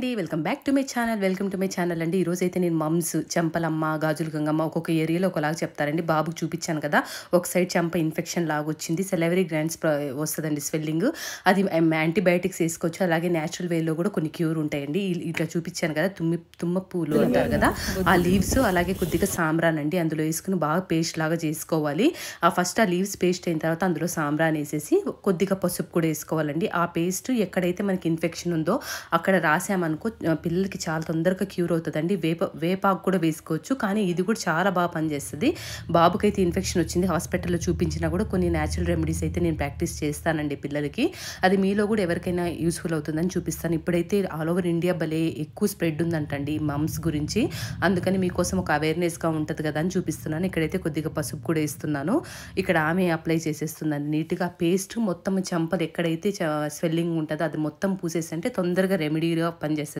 అండి welcome back to my channel welcome to my channel అండి ఈరోజు అయితే నేను మమ్స్ చెంపలమ్మ గాజుల గంగమ్మ ఒక్కొక్క ఏరియాలో ఒకలాగా చెప్తారండి బాబుకు చూపించాను కదా ఒక సైడ్ చెంప ఇన్ఫెక్షన్ లాగా వచ్చింది సెలవరీ గ్రాండ్స్ వస్తుందండి స్వెల్లింగ్ అది యాంటీబయాటిక్స్ వేసుకోవచ్చు అలాగే న్యాచురల్ వేలో కూడా కొన్ని క్యూర్ ఉంటాయండి ఇట్లా చూపించాను కదా తుమ్మి తుమ్మ పూలు అంటారు కదా ఆ లీవ్స్ అలాగే కొద్దిగా సాంబ్రాన్ అండి అందులో వేసుకుని బాగా పేస్ట్ లాగా చేసుకోవాలి ఆ ఫస్ట్ ఆ లీవ్స్ పేస్ట్ అయిన తర్వాత అందులో సాంబ్రాన్ వేసేసి కొద్దిగా పసుపు కూడా వేసుకోవాలండి ఆ పేస్ట్ ఎక్కడైతే మనకి ఇన్ఫెక్షన్ ఉందో అక్కడ రాసాము అనుకో పిల్లలకి చాలా తొందరగా క్యూర్ అవుతుందండి వేప వేపాకు కూడా వేసుకోవచ్చు కానీ ఇది కూడా చాలా బాగా పనిచేస్తుంది బాబుకైతే ఇన్ఫెక్షన్ వచ్చింది హాస్పిటల్లో చూపించినా కూడా కొన్ని న్యాచురల్ రెమెడీస్ అయితే నేను ప్రాక్టీస్ చేస్తానండి పిల్లలకి అది మీలో కూడా ఎవరికైనా యూస్ఫుల్ అవుతుందని చూపిస్తాను ఇప్పుడైతే ఆల్ ఓవర్ ఇండియా భలే ఎక్కువ స్ప్రెడ్ ఉందంటండి మమ్స్ గురించి అందుకని మీకోసం ఒక అవేర్నెస్గా ఉంటుంది కదా అని చూపిస్తున్నాను ఇక్కడైతే కొద్దిగా పసుపు కూడా ఇస్తున్నాను ఇక్కడ ఆమె అప్లై చేసేస్తుందండి నీట్గా పేస్ట్ మొత్తం చెంపలు ఎక్కడైతే స్వెల్లింగ్ ఉంటుందో అది మొత్తం పూసేసి అంటే తొందరగా రెమెడీగా పని